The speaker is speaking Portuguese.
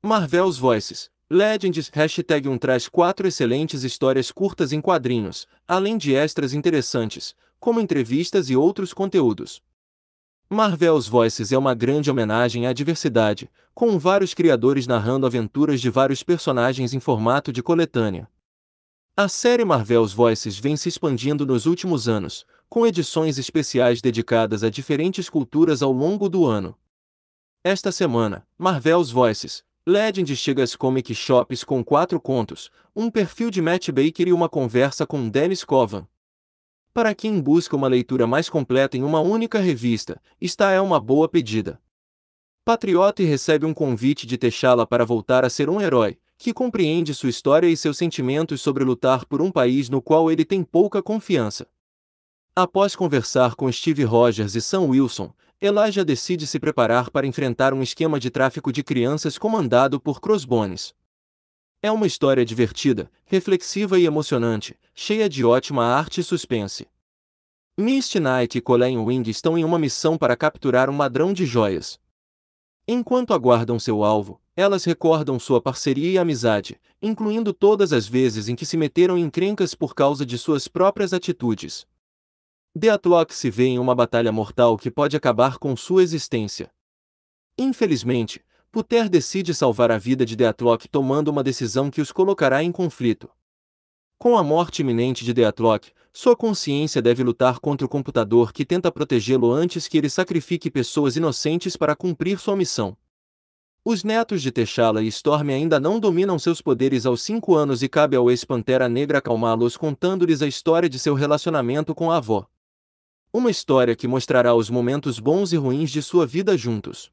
Marvel's Voices, Legends, hashtag 1 traz quatro excelentes histórias curtas em quadrinhos, além de extras interessantes, como entrevistas e outros conteúdos. Marvel's Voices é uma grande homenagem à diversidade, com vários criadores narrando aventuras de vários personagens em formato de coletânea. A série Marvel's Voices vem se expandindo nos últimos anos, com edições especiais dedicadas a diferentes culturas ao longo do ano. Esta semana, Marvel's Voices Legend chega às comic shops com quatro contos, um perfil de Matt Baker e uma conversa com Dennis Covan. Para quem busca uma leitura mais completa em uma única revista, esta é uma boa pedida. Patriota recebe um convite de T'Challa para voltar a ser um herói, que compreende sua história e seus sentimentos sobre lutar por um país no qual ele tem pouca confiança. Após conversar com Steve Rogers e Sam Wilson, Elijah decide se preparar para enfrentar um esquema de tráfico de crianças comandado por Crossbones. É uma história divertida, reflexiva e emocionante, cheia de ótima arte e suspense. Misty Knight e Colleen Wing estão em uma missão para capturar um ladrão de joias. Enquanto aguardam seu alvo, elas recordam sua parceria e amizade, incluindo todas as vezes em que se meteram em encrencas por causa de suas próprias atitudes. Deathlock se vê em uma batalha mortal que pode acabar com sua existência. Infelizmente, Puter decide salvar a vida de Deathlock tomando uma decisão que os colocará em conflito. Com a morte iminente de Deathlock, sua consciência deve lutar contra o computador que tenta protegê-lo antes que ele sacrifique pessoas inocentes para cumprir sua missão. Os netos de T'Challa e Storm ainda não dominam seus poderes aos cinco anos e cabe ao ex-Pantera Negra acalmá-los contando-lhes a história de seu relacionamento com a avó. Uma história que mostrará os momentos bons e ruins de sua vida juntos.